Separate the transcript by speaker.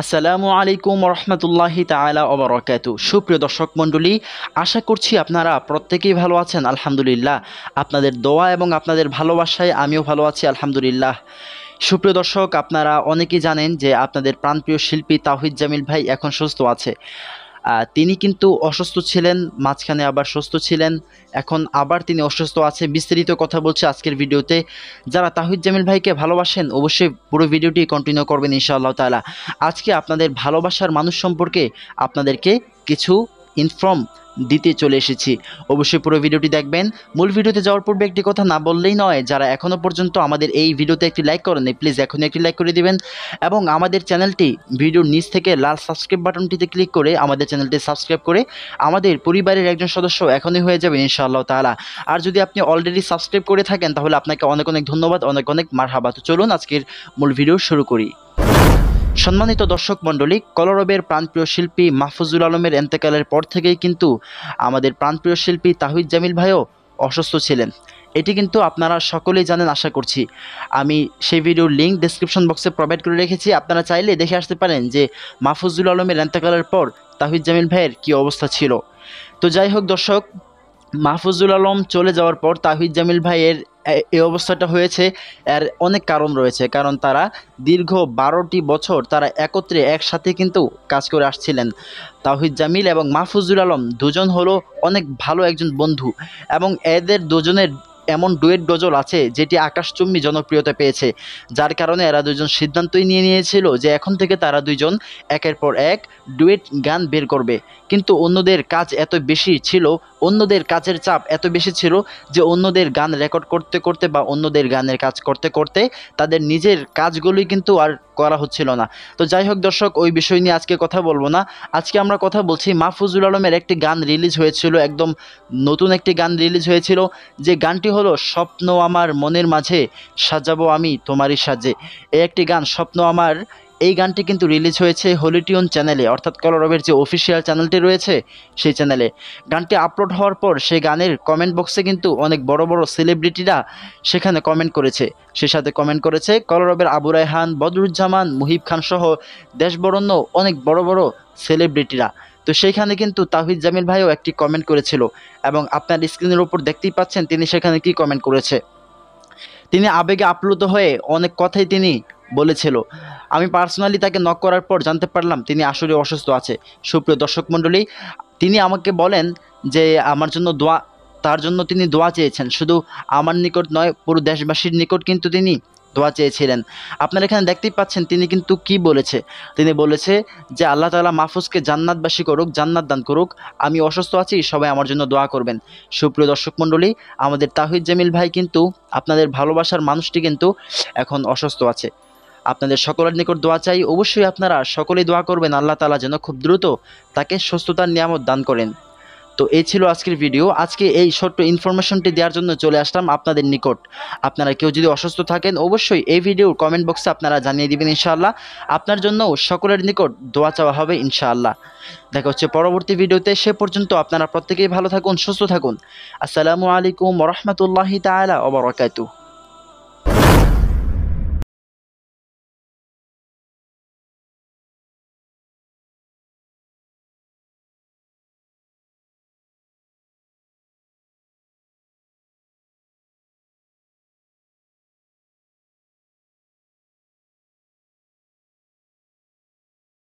Speaker 1: আসসালামু আলাইকুম রহমতুল্লাহি তালা অবরাকাতু সুপ্রিয় দর্শক মণ্ডলী আশা করছি আপনারা প্রত্যেকেই ভালো আছেন আলহামদুলিল্লাহ আপনাদের দোয়া এবং আপনাদের ভালোবাসায় আমিও ভালো আছি আলহামদুলিল্লাহ সুপ্রিয় দর্শক আপনারা অনেকেই জানেন যে আপনাদের প্রাণপ্রিয় শিল্পী তাহিদ জামিল ভাই এখন সুস্থ আছে তিনি কিন্তু অসুস্থ ছিলেন মাঝখানে আবার সুস্থ ছিলেন এখন আবার তিনি অসুস্থ আছে বিস্তারিত কথা বলছে আজকের ভিডিওতে যারা তাহিদ জামিল ভাইকে ভালোবাসেন অবশ্যই পুরো ভিডিওটি কন্টিনিউ করবেন ইনশাআল্লাহ তালা আজকে আপনাদের ভালোবাসার মানুষ সম্পর্কে আপনাদেরকে কিছু ইনফর্ম দিতে চলে এসেছি অবশ্যই পুরো ভিডিওটি দেখবেন মূল ভিডিওতে যাওয়ার পূর্বে একটি কথা না বললেই নয় যারা এখনও পর্যন্ত আমাদের এই ভিডিওতে একটি লাইক করেন প্লিজ এখনই একটি লাইক করে দিবেন এবং আমাদের চ্যানেলটি ভিডিওর নিচ থেকে লাল সাবস্ক্রাইব বাটনটিতে ক্লিক করে আমাদের চ্যানেলটি সাবস্ক্রাইব করে আমাদের পরিবারের একজন সদস্য এখনই হয়ে যাবেন ইনশাআল্লাহ তালা আর যদি আপনি অলরেডি সাবস্ক্রাইব করে থাকেন তাহলে আপনাকে অনেক অনেক ধন্যবাদ অনেক অনেক মারহাবা তো চলুন আজকের মূল ভিডিও শুরু করি সম্মানিত দর্শক মণ্ডলী কলরবের প্রাণপ্রিয় শিল্পী মাহফুজুল আলমের এন্তেকালের পর থেকেই কিন্তু আমাদের প্রাণপ্রিয় শিল্পী তাহিদ জামিল ভাইও অসুস্থ ছিলেন এটি কিন্তু আপনারা সকলেই জানেন আশা করছি আমি সেই ভিডিওর লিঙ্ক ডিসক্রিপশন বক্সে প্রোভাইড করে রেখেছি আপনারা চাইলে দেখে আসতে পারেন যে মাহফুজুল আলমের এন্তেকালের পর তাহিদ জামিল ভাইয়ের কী অবস্থা ছিল তো যাই হোক দর্শক মাহফুজুল আলম চলে যাওয়ার পর তাহিদ জামিল ভাইয়ের এই অবস্থাটা হয়েছে এর অনেক কারণ রয়েছে কারণ তারা দীর্ঘ বারোটি বছর তারা একত্রে একসাথে কিন্তু কাজ করে আসছিলেন তাহিদ জামিল এবং মাহফুজুল আলম দুজন হলো অনেক ভালো একজন বন্ধু এবং এদের দুজনের এমন ডুয়েট গজল আছে যেটি আকাশচুম্বী জনপ্রিয়তা পেয়েছে যার কারণে এরা দুজন সিদ্ধান্তই নিয়ে নিয়েছিল যে এখন থেকে তারা দুজন একের পর এক ডুয়েট গান বের করবে কিন্তু অন্যদের কাজ এত বেশি ছিল অন্যদের কাজের চাপ এত বেশি ছিল যে অন্যদের গান রেকর্ড করতে করতে বা অন্যদের গানের কাজ করতে করতে তাদের নিজের কাজগুলোই কিন্তু আর করা হচ্ছিল না তো যাই হোক দর্শক ওই বিষয় নিয়ে আজকে কথা বলবো না আজকে আমরা কথা বলছি মাহফুজুল আলমের একটি গান রিলিজ হয়েছিল একদম নতুন একটি গান রিলিজ হয়েছিল যে গানটি হলো স্বপ্ন আমার মনের মাঝে সাজাবো আমি তোমারই সাজে এই একটি গান স্বপ্ন আমার এই গানটি কিন্তু রিলিজ হয়েছে হলিটিউন চ্যানেলে অর্থাৎ কলরবের যে অফিসিয়াল চ্যানেলটি রয়েছে সেই চ্যানেলে গানটি আপলোড হওয়ার পর সেই গানের কমেন্ট বক্সে কিন্তু অনেক বড় বড় সেলিব্রিটিরা সেখানে কমেন্ট করেছে সে সাথে কমেন্ট করেছে কলরবের আবু রায়হান বদরুজ্জামান মুহিব খান সহ দেশবরণ্য অনেক বড় বড় সেলিব্রিটিরা তো সেইখানে কিন্তু তাহিদ জামিল ভাইও একটি কমেন্ট করেছিল এবং আপনার স্ক্রিনের উপর দেখতেই পাচ্ছেন তিনি সেখানে কি কমেন্ট করেছে তিনি আবেগে আপ্লুত হয়ে অনেক কথাই তিনি বলেছিল আমি পার্সোনালি তাকে নক করার পর জানতে পারলাম তিনি আসলে অসুস্থ আছে সুপ্রিয় দর্শক মণ্ডলী তিনি আমাকে বলেন যে আমার জন্য দোয়া তার জন্য তিনি দোয়া চেয়েছেন শুধু আমার নিকট নয় পুরো দেশবাসীর নিকট কিন্তু তিনি দোয়া চেয়েছিলেন আপনারা এখানে দেখতেই পাচ্ছেন তিনি কিন্তু কি বলেছে তিনি বলেছে যে আল্লাহ তালা মাহফুজকে জান্নাতবাসী করুক জান্নাত দান করুক আমি অসুস্থ আছি সবাই আমার জন্য দোয়া করবেন সুপ্রিয় দর্শক মণ্ডলী আমাদের তাহিদ জামিল ভাই কিন্তু আপনাদের ভালোবাসার মানুষটি কিন্তু এখন অসুস্থ আছে আপনাদের সকলের নিকট দোয়া চাই অবশ্যই আপনারা সকলেই দোয়া করবেন আল্লাহ তালা যেন খুব দ্রুত তাকে সুস্থতার নিয়ামত দান করেন তো এই ছিল আজকের ভিডিও আজকে এই ছোট্ট ইনফরমেশনটি দেওয়ার জন্য চলে আসলাম আপনাদের নিকট আপনারা কেউ যদি অসুস্থ থাকেন অবশ্যই এই ভিডিওর কমেন্ট বক্সে আপনারা জানিয়ে দিবেন ইনশাআল্লাহ আপনার জন্য সকলের নিকট দোয়া চাওয়া হবে ইনশাআল্লাহ দেখা হচ্ছে পরবর্তী ভিডিওতে সে পর্যন্ত আপনারা প্রত্যেকেই ভালো থাকুন সুস্থ থাকুন আসসালামু আলাইকুম রহমতুল্লাহ তালা ওবরাকাতু